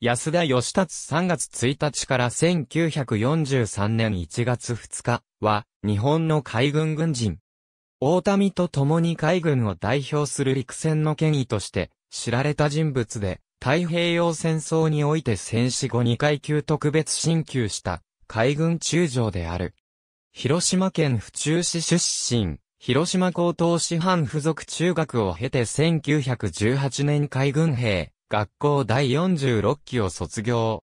安田義達3月1日から1943年1月2日は日本の海軍軍人。大民と共に海軍を代表する陸戦の権威として知られた人物で太平洋戦争において戦死後2階級特別進級した海軍中将である。広島県府中市出身、広島高等師範附属中学を経て1918年海軍兵。学校第46期を卒業。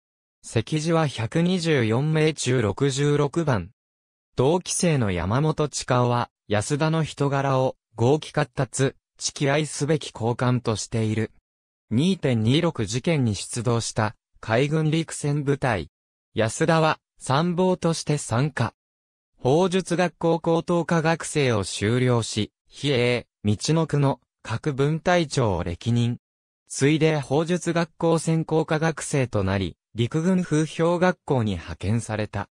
席次は124名中66番。同期生の山本地香は、安田の人柄を、合気活達、知き合すべき交換としている。2.26事件に出動した、海軍陸戦部隊。安田は、参謀として参加。法術学校高等科学生を修了し、比叡、道の区の、各分隊長を歴任。ついで法術学校専攻科学生となり、陸軍風評学校に派遣された。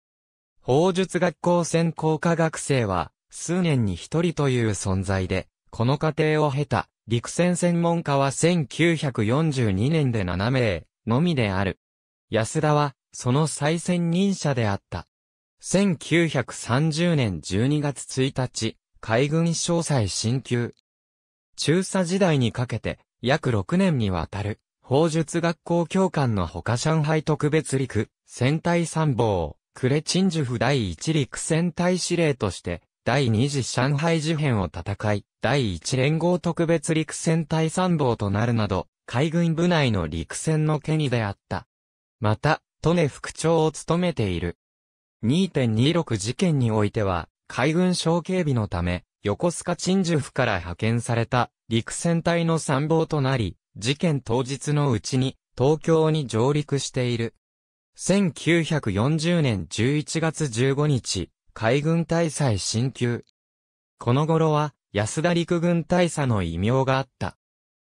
法術学校専攻科学生は、数年に一人という存在で、この過程を経た、陸戦専門家は1942年で7名、のみである。安田は、その再選任者であった。1930年12月1日、海軍詳細進級。中佐時代にかけて、約6年にわたる、法術学校教官のほか上海特別陸、戦隊参謀、クレチンジュフ第一陸戦隊司令として、第二次上海事変を戦い、第一連合特別陸戦隊参謀となるなど、海軍部内の陸戦の権威であった。また、トネ副長を務めている。2.26事件においては、海軍省警備のため、横須賀ジュ府から派遣された陸戦隊の参謀となり、事件当日のうちに東京に上陸している。1940年11月15日、海軍大へ進級。この頃は、安田陸軍大佐の異名があった。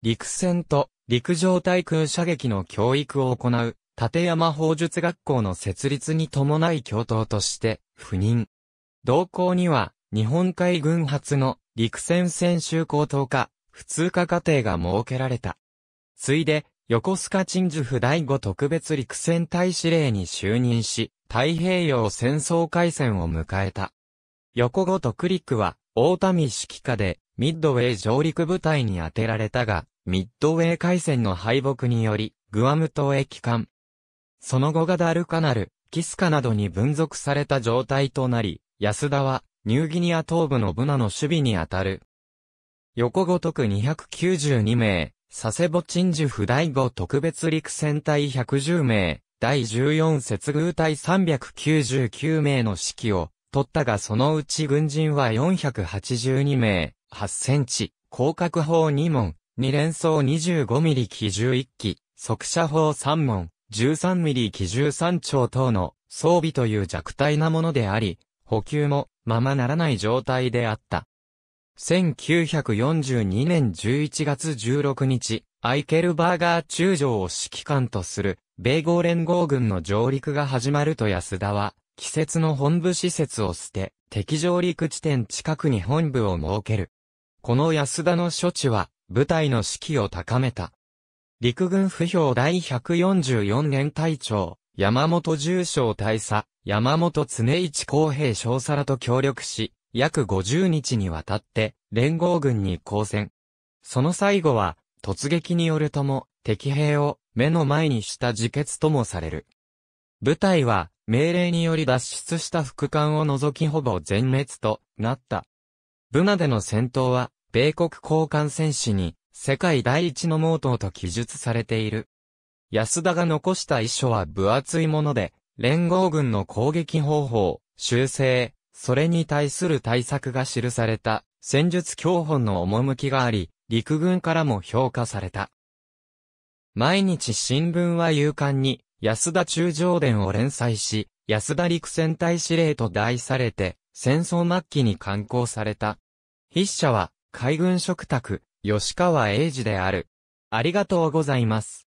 陸戦と陸上対空射撃の教育を行う、立山砲術学校の設立に伴い教頭として赴任。同校には、日本海軍初の陸戦専修高等科普通科課程が設けられた。ついで、横須賀鎮守府第5特別陸戦隊司令に就任し、太平洋戦争開戦を迎えた。横後特陸は、大民指揮下で、ミッドウェー上陸部隊に当てられたが、ミッドウェー海戦の敗北により、グアム島へ帰還。その後ガダルカナル、キスカなどに分属された状態となり、安田は、ニューギニア東部のブナの守備に当たる横ごとく292名、佐世保鎮守府第5特別陸戦隊110名、第14接遇隊399名の指揮を取ったがそのうち軍人は482名、8センチ、広角砲2門、2連装25ミリ機銃1機、速射砲3門、13ミリ機銃3丁等の装備という弱体なものであり、補給もままならない状態であった。1942年11月16日、アイケルバーガー中将を指揮官とする、米豪連合軍の上陸が始まると安田は、季節の本部施設を捨て、敵上陸地点近くに本部を設ける。この安田の処置は、部隊の士気を高めた。陸軍不評第144年隊長、山本重将大佐、山本常一公平少佐らと協力し、約50日にわたって連合軍に交戦。その最後は、突撃によるとも、敵兵を目の前にした自決ともされる。部隊は、命令により脱出した副艦を除きほぼ全滅となった。ブナでの戦闘は、米国交換戦士に、世界第一の猛闘と記述されている。安田が残した遺書は分厚いもので、連合軍の攻撃方法、修正、それに対する対策が記された戦術教本の趣があり、陸軍からも評価された。毎日新聞は勇敢に安田中将伝を連載し、安田陸戦隊司令と題されて、戦争末期に刊行された。筆者は海軍食卓、吉川英治である。ありがとうございます。